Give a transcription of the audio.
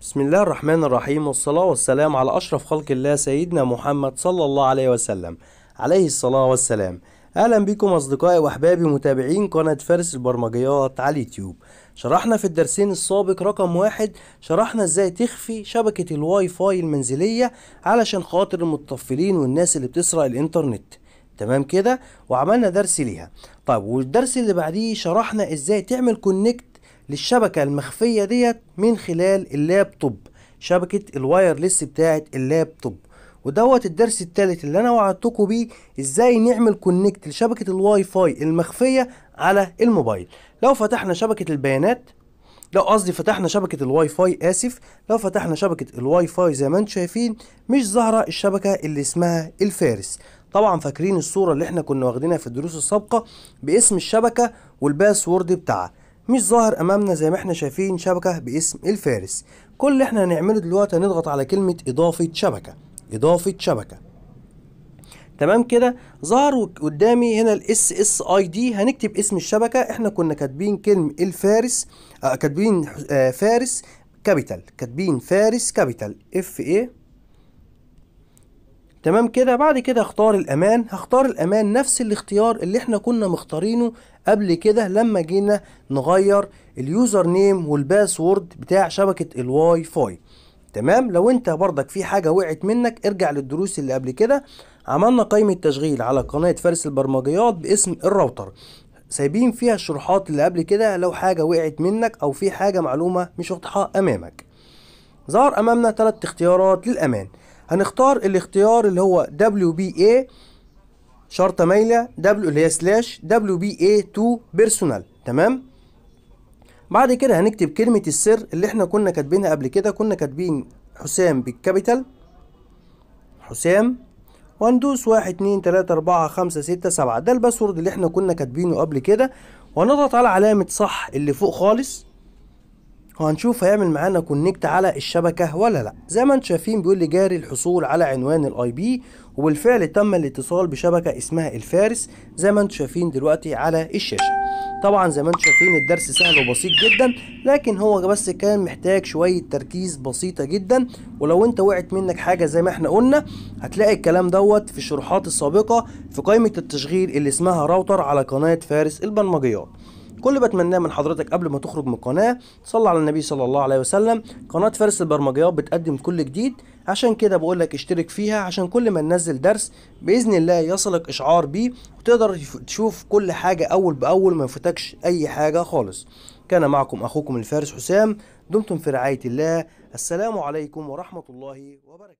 بسم الله الرحمن الرحيم والصلاة والسلام على أشرف خلق الله سيدنا محمد صلى الله عليه وسلم عليه الصلاة والسلام أهلا بكم أصدقائي وأحبابي متابعين قناة فارس البرمجيات على اليوتيوب شرحنا في الدرسين السابق رقم واحد شرحنا ازاي تخفي شبكة الواي فاي المنزلية علشان خاطر المتطفلين والناس اللي بتسرق الانترنت تمام كده وعملنا درس ليها طيب والدرس اللي بعديه شرحنا ازاي تعمل كونكت للشبكة المخفية ديت من خلال اللابتوب شبكة الوايرلس بتاعة اللابتوب ودوت الدرس الثالث اللي انا وعدتكم بيه ازاي نعمل كونكت لشبكة الواي فاي المخفية على الموبايل لو فتحنا شبكة البيانات لو قصدي فتحنا شبكة الواي فاي اسف لو فتحنا شبكة الواي فاي زي ما انتم شايفين مش ظاهرة الشبكة اللي اسمها الفارس طبعا فاكرين الصورة اللي احنا كنا واخدينها في الدروس السابقة باسم الشبكة والباسورد بتاعها مش ظاهر امامنا زي ما احنا شايفين شبكة باسم الفارس كل اللي احنا هنعمله دلوقتي هنضغط على كلمة اضافة شبكة اضافة شبكة تمام كده ظهر قدامي هنا الاس اس اي دي هنكتب اسم الشبكه احنا كنا كاتبين كلمه الفارس آه كاتبين آه فارس كابيتال كاتبين فارس كابيتال اف ايه تمام كده بعد كده اختار الامان هختار الامان نفس الاختيار اللي احنا كنا مختارينه قبل كده لما جينا نغير اليوزر نيم والباسورد بتاع شبكة الواي فاي تمام لو انت برضك في حاجة وقعت منك ارجع للدروس اللي قبل كده عملنا قائمة تشغيل على قناة فارس البرمجيات باسم الراوتر سايبين فيها الشروحات اللي قبل كده لو حاجة وقعت منك او في حاجة معلومة مش واضحة امامك ظهر امامنا ثلاث اختيارات للامان هنختار الاختيار اللي هو WBA شرطة مايلة W اللي هي سلاش WBA2 بيرسونال تمام بعد كده هنكتب كلمة السر اللي احنا كنا كاتبينها قبل كده كنا كاتبين حسام بالكابيتال حسام وهندوس واحد اتنين تلاتة أربعة خمسة ستة سبعة ده الباسورد اللي احنا كنا كاتبينه قبل كده وهنضغط على علامة صح اللي فوق خالص وهنشوف هيعمل معانا كونكت على الشبكه ولا لا زي ما انتم شايفين بيقول لي جاري الحصول على عنوان الاي بي وبالفعل تم الاتصال بشبكه اسمها الفارس زي ما انتم شايفين دلوقتي على الشاشه طبعا زي ما انتم شايفين الدرس سهل وبسيط جدا لكن هو بس كان محتاج شويه تركيز بسيطه جدا ولو انت وقعت منك حاجه زي ما احنا قلنا هتلاقي الكلام دوت في الشروحات السابقه في قائمه التشغيل اللي اسمها راوتر على قناه فارس البرمجيات كل اللي بتمناه من حضرتك قبل ما تخرج من القناه صل على النبي صلى الله عليه وسلم قناه فارس البرمجيات بتقدم كل جديد عشان كده بقول لك اشترك فيها عشان كل ما ننزل درس باذن الله يصلك اشعار بيه وتقدر تشوف كل حاجه اول باول ما يفوتكش اي حاجه خالص كان معكم اخوكم الفارس حسام دمتم في رعايه الله السلام عليكم ورحمه الله وبركاته